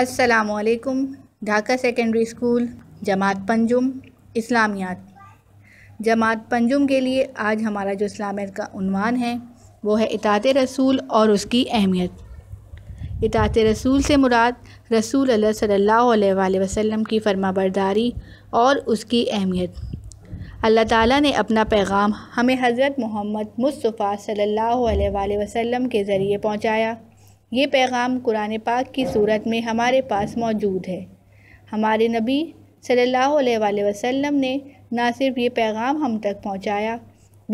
असलकुम Dhaka secondary school जमात पंजुम इस्लामियात जमात पंजुम के लिए आज हमारा जो इस्लामियत का उनवान है वो है इतात रसूल और उसकी अहमियत इतात रसूल से मुराद रसूल अल्लाह सल्लल्लाहु अलैहि वसल्लम की फरमाबरदारी और उसकी अहमियत अल्लाह ताला ने अपना पैगाम हमें हज़रत मोहम्मद मुस्तफ़ा सल्लल्लाहु अलैहि वसल्लम के ज़रिए पहुँचाया ये पैगाम कुरान पाक की सूरत में हमारे पास मौजूद है हमारे नबी सल्लल्लाहु अलैहि वसल्लम ने ना सिर्फ ये पैगाम हम तक पहुंचाया,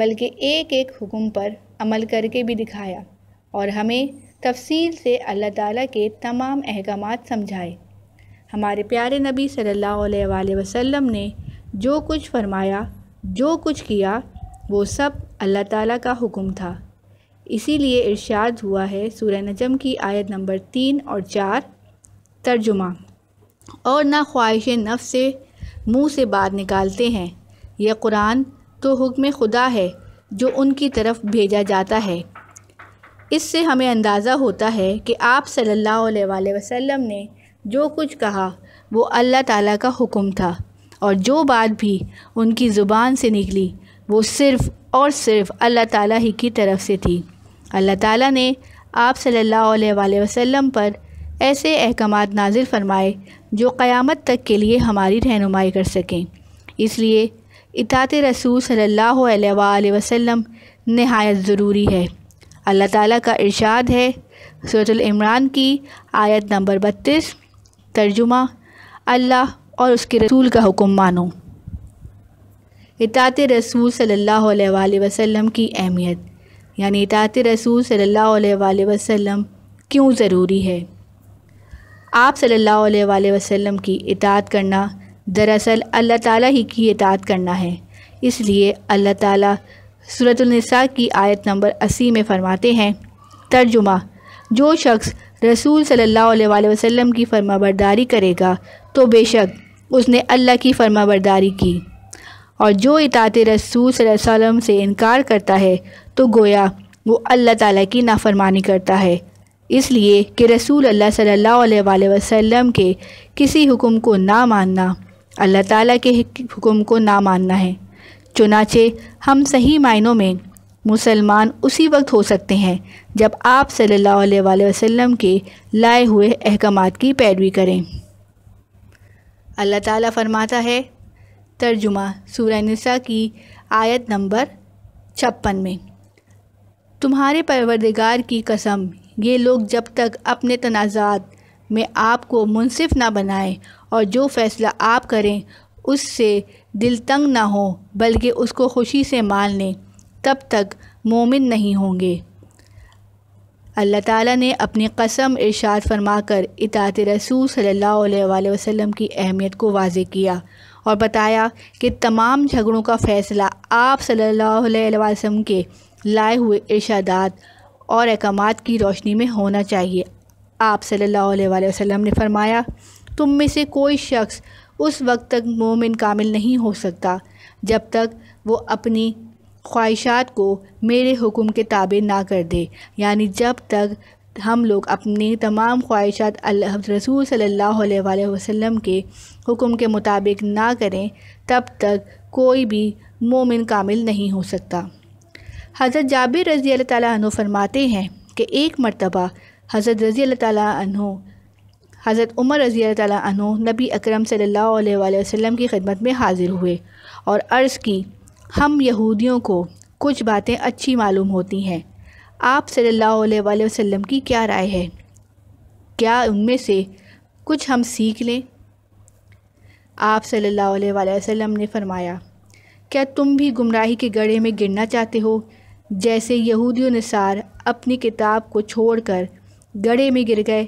बल्कि एक एक हुक्म पर अमल करके भी दिखाया और हमें तफसील से अल्लाह ताला के तमाम अहकाम समझाए हमारे प्यारे नबी सल्लल्लाहु अलैहि वसल्लम ने जो कुछ फरमाया जो कुछ किया वो सब अल्लाह ताला का हुक्म था इसीलिए इरशाद हुआ है सूर्य नजम की आयत नंबर तीन और चार तर्जुमा और ना ख्वाहिश नफ से मुँह से बात निकालते हैं यह कुरान तो हुक्म खुदा है जो उनकी तरफ भेजा जाता है इससे हमें अंदाज़ा होता है कि आप सल्लल्लाहु अलैहि वसल्लम ने जो कुछ कहा वो अल्लाह ताला का हुक्म था और जो बात भी उनकी ज़ुबान से निकली वो सिर्फ़ और सिर्फ़ अल्लाह ताला ही की तरफ से थी अल्लाह ताला ने आप सल्लल्लाहु अलैहि वसल्लम पर ऐसे अहकाम नाजिल फ़रमाए जो क़यामत तक के लिए हमारी रहनुमाई कर सकें इसलिए इतात रसूल सल्लल्लाहु अलैहि वसल्लम नहायत ज़रूरी है अल्लाह ताला का इरशाद है सूरतमरान इमरान की आयत नंबर बत्तीस तर्जुमा अल्लाह और उसके रसूल का हुक्म मानो इतात रसूल सल्लल्लाहु अलैहि वसल्लम की अहमियत यानी इतात रसूल सल्ला वसल्लम क्यों ज़रूरी है आप सल्ला वसल्लम की इतात करना दरअसल अल्लाह ताला ही की इतात करना है इसलिए अल्लाह ताला सूरतनसा की आयत नंबर अस्सी में फ़रमाते हैं तर्जुमा जो शख्स रसूल सल्ला वसम की फरमाबरदारी करेगा तो बेशक उसने अल्लाह की फर्माबरदारी की और जो इतात रसूल वसम से इनकार करता है तो गोया वो अल्लाह ताला की नाफरमानी करता है इसलिए कि रसूल अल्लाह सल्लल्लाहु अलैहि वसल्लम के किसी हुक्म को ना मानना अल्लाह ताला के हुक्म को ना मानना है चुनाचे हम सही मायनों में मुसलमान उसी वक्त हो सकते हैं जब आप सल्लल्लाहु अलैहि वसल्लम के लाए हुए अहकाम की पैरवी करें अल्लाह ताला फरमाता है तर्जुमा सूर्य निसा की आयत नंबर छप्पन में तुम्हारे परवरदिगार की कसम ये लोग जब तक अपने तनाज़ात में आपको मुनसिफ ना बनाएं और जो फ़ैसला आप करें उससे दिल तंग ना हो बल्कि उसको खुशी से मान लें तब तक मोमिन नहीं होंगे अल्लाह ताला ने अपनी कसम इरशाद फरमाकर इतात रसूल सल्लल्लाहु अलैहि वसल्लम की अहमियत को वाज किया और बताया कि तमाम झगड़ों का फ़ैसला आप सल्लल्लाहु अलैहि वसल्लम के लाए हुए इर्शादात और अहकाम की रोशनी में होना चाहिए आप सल्लल्लाहु अलैहि वसल्लम ने फरमाया तुम में से कोई शख्स उस वक्त तक मोमिन कामिल नहीं हो सकता जब तक वो अपनी ख्वाहिशात को मेरे हुक्म के ताबे ना कर दे यानी जब तक हम लोग अपनी तमाम ख्वाहिशात अल्लाह रसूल सल्लल्लाहु अलैहि वसल्लम के हुक्म के मुताबिक ना करें तब तक कोई भी मोमिन कामिल नहीं हो सकता हज़रत जाबिर रज़ी तु फरमाते हैं कि एक मरतबा हज़रत रज़ी तु हज़रत उमर रज़ी तु नबी अक्रम सम की खिदमत में हाज़िर हुए और अर्ज़ की हम यहूदियों को कुछ बातें अच्छी मालूम होती हैं आप सल्ला वसम की क्या राय है क्या उनमें से कुछ हम सीख लें आप सल्ला वसम ने फरमाया क्या तुम भी गुमराही के गढ़े में गिरना चाहते हो जैसे यहूदियों निसार अपनी किताब को छोड़कर गड़े में गिर गए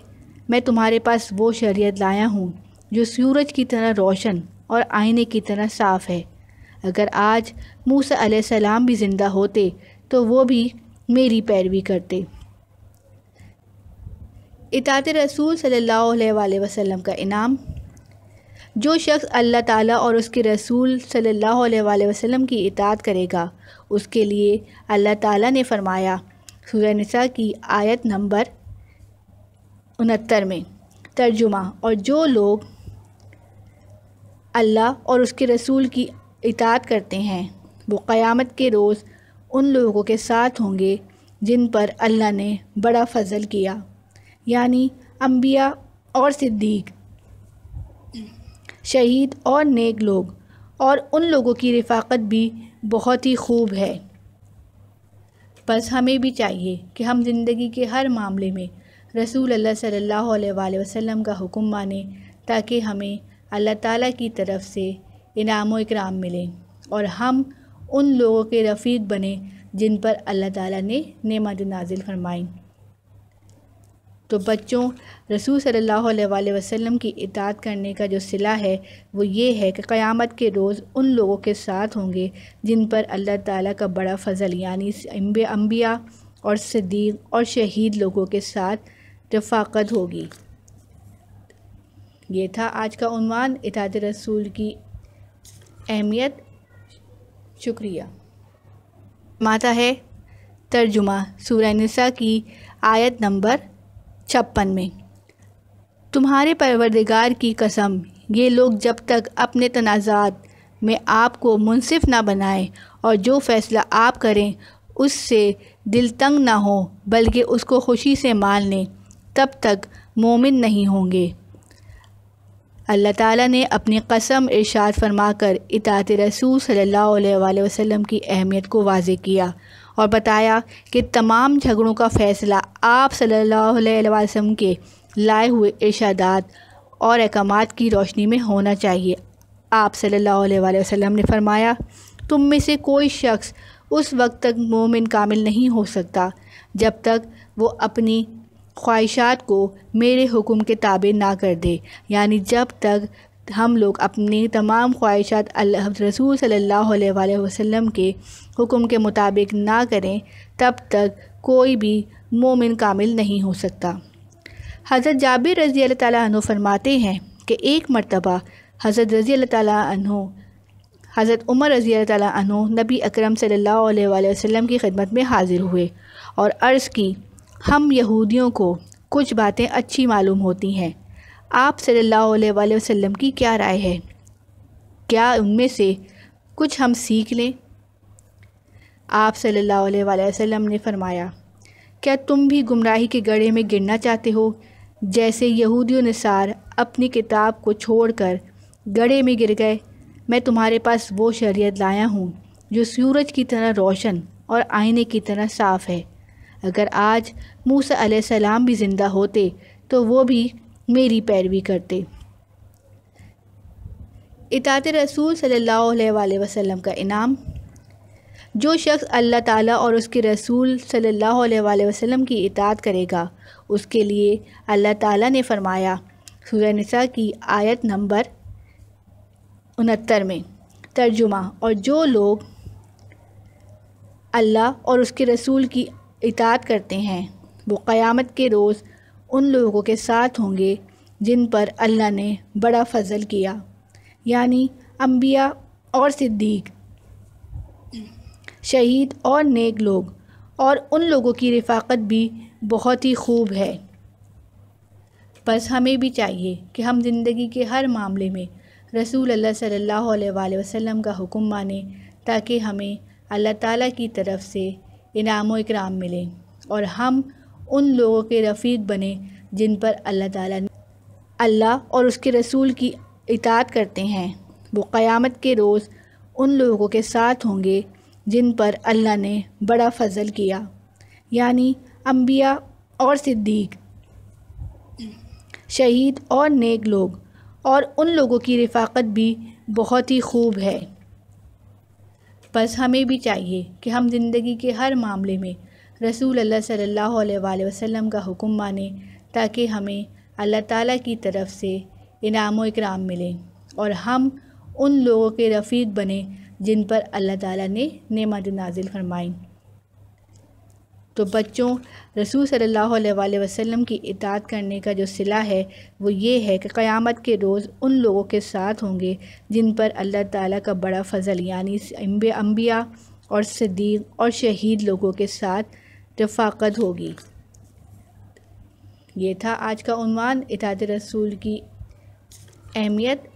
मैं तुम्हारे पास वो शरीयत लाया हूँ जो सूरज की तरह रोशन और आईने की तरह साफ़ है अगर आज मूसा सलाम भी ज़िंदा होते तो वो भी मेरी पैरवी करते इतात रसूल सल्लल्लाहु अलैहि वसल्लम का इनाम जो शख्स अल्लाह ताला और उसके रसूल सल्लल्लाहु अलैहि वसल्लम की इतात करेगा उसके लिए अल्लाह ताला ने फरमाया सूरह निसा की आयत नंबर उनहत्तर में तर्जुमा और जो लोग अल्लाह और उसके रसूल की इतात करते हैं वो क़यामत के रोज़ उन लोगों के साथ होंगे जिन पर अल्लाह ने बड़ा फ़जल किया यानी अम्बिया और सिद्दीक़ शहीद और नेक लोग और उन लोगों की रफ़ाकत भी बहुत ही खूब है बस हमें भी चाहिए कि हम ज़िंदगी के हर मामले में रसूल अल्लाह सल्लल्लाहु अलैहि वसल्लम का हुक्म माने ताकि हमें अल्लाह ताला की तरफ से इनाम व इकराम मिले और हम उन लोगों के रफ़ीक बने जिन पर अल्लाह ताला ने नेमत नाजिल फरमाई तो बच्चों रसूल सल्लल्लाहु अलैहि वसल्लम की इतात करने का जो सिला है वो ये है कि क़यामत के रोज़ उन लोगों के साथ होंगे जिन पर अल्लाह ताला का बड़ा फ़ज़ल यानी अम्बिया और सदीक और शहीद लोगों के साथ रफाकत होगी ये था आज का उनवान इतात रसूल की अहमियत शुक्रिया माता है तर्जुमा सूर्य निसा की आयत नंबर छप्पन में तुम्हारे परवरदिगार की कसम ये लोग जब तक अपने तनाज़ात में आपको मुनसिफ ना बनाएं और जो फ़ैसला आप करें उससे दिल तंग ना हो बल्कि उसको खुशी से मान लें तब तक मोमिन नहीं होंगे अल्लाह ताला ने अपनी कसम इरशाद फरमाकर इतात रसूल सल्लल्लाहु अलैहि वसल्लम की अहमियत को वाज किया और बताया कि तमाम झगड़ों का फ़ैसला आप सल्लल्लाहु अलैहि वसल्लम के लाए हुए इर्शादात और अहकाम की रोशनी में होना चाहिए आप सल्लल्लाहु अलैहि वसल्लम ने फरमाया तुम में से कोई शख्स उस वक्त तक मोमिन कामिल नहीं हो सकता जब तक वो अपनी ख्वाहिशात को मेरे हुक्म के ताबे ना कर दे यानी जब तक हम लोग अपनी तमाम ख्वाहिशात रसूल सल्लल्लाहु अलैहि वसल्लम के हुक्म के मुताबिक ना करें तब तक कोई भी मोमिन कामिल नहीं हो सकता हज़रत जाबिर रज़ी तु फरमाते हैं कि एक मरतबा हज़रत रज़ी तु हज़रत उमर रज़ी तु नबी अकरम सल्लल्लाहु अलैहि वसल्लम की खिदमत में हाज़िर हुए और अर्ज़ की हम यहूदियों को कुछ बातें अच्छी मालूम होती हैं आप सल्लल्लाहु अलैहि वसल्लम की क्या राय है क्या उनमें से कुछ हम सीख लें आप सल्लल्लाहु अलैहि वसल्लम ने फरमाया क्या तुम भी गुमराही के गढ़े में गिरना चाहते हो जैसे यहूदियों नसार अपनी किताब को छोड़कर गड़े में गिर गए मैं तुम्हारे पास वो शरीयत लाया हूँ जो सूरज की तरह रोशन और आईने की तरह साफ़ है अगर आज मूसा सलाम भी ज़िंदा होते तो वो भी मेरी पैरवी करते इतात रसूल सल्लल्लाहु अलैहि वसल्लम का इनाम जो शख्स अल्लाह ताला और उसके रसूल सल्लल्लाहु अलैहि वसल्लम की इतात करेगा उसके लिए अल्लाह ताला ने फरमाया सूर्य की आयत नंबर उनहत्तर में तर्जुमा और जो लोग अल्लाह और उसके रसूल की इतात करते हैं वो क़यामत के रोज़ उन लोगों के साथ होंगे जिन पर अल्लाह ने बड़ा फजल किया यानी अम्बिया और सिद्दीक शहीद और नेक लोग और उन लोगों की रफ़ाक़त भी बहुत ही खूब है बस हमें भी चाहिए कि हम ज़िंदगी के हर मामले में रसूल अल्लाह सल्लल्लाहु अलैहि वसल्लम का हुक्म माने ताकि हमें अल्लाह ताला की तरफ से इनाम व इकराम मिले और हम उन लोगों के रफ़ीक बने जिन पर अल्लाह ताला अल्लाह और उसके रसूल की इतात करते हैं वो क़यामत के रोज़ उन लोगों के साथ होंगे जिन पर अल्लाह ने बड़ा फजल किया यानी अम्बिया और सिद्दीक शहीद और नेक लोग और उन लोगों की रफ़ाक़त भी बहुत ही खूब है बस हमें भी चाहिए कि हम ज़िंदगी के हर मामले में रसूल अल्लाह सल्लल्लाहु अलैहि वसल्लम का हुक्म माने ताकि हमें अल्लाह ताला की तरफ से इनाम इकराम मिले और हम उन लोगों के रफ़ीक बने जिन पर अल्लाह ताला ने नेमत नाजिल फरमाई तो बच्चों रसूल सल्लल्लाहु अलैहि वसल्लम की इतात करने का जो सिला है वो ये है कि क़यामत के रोज़ उन लोगों के साथ होंगे जिन पर अल्लाह ताला का बड़ा फ़ज़ल यानी अम्बिया और सदीक और शहीद लोगों के साथ रफाकत होगी ये था आज का उनवान इताद रसूल की अहमियत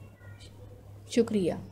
शुक्रिया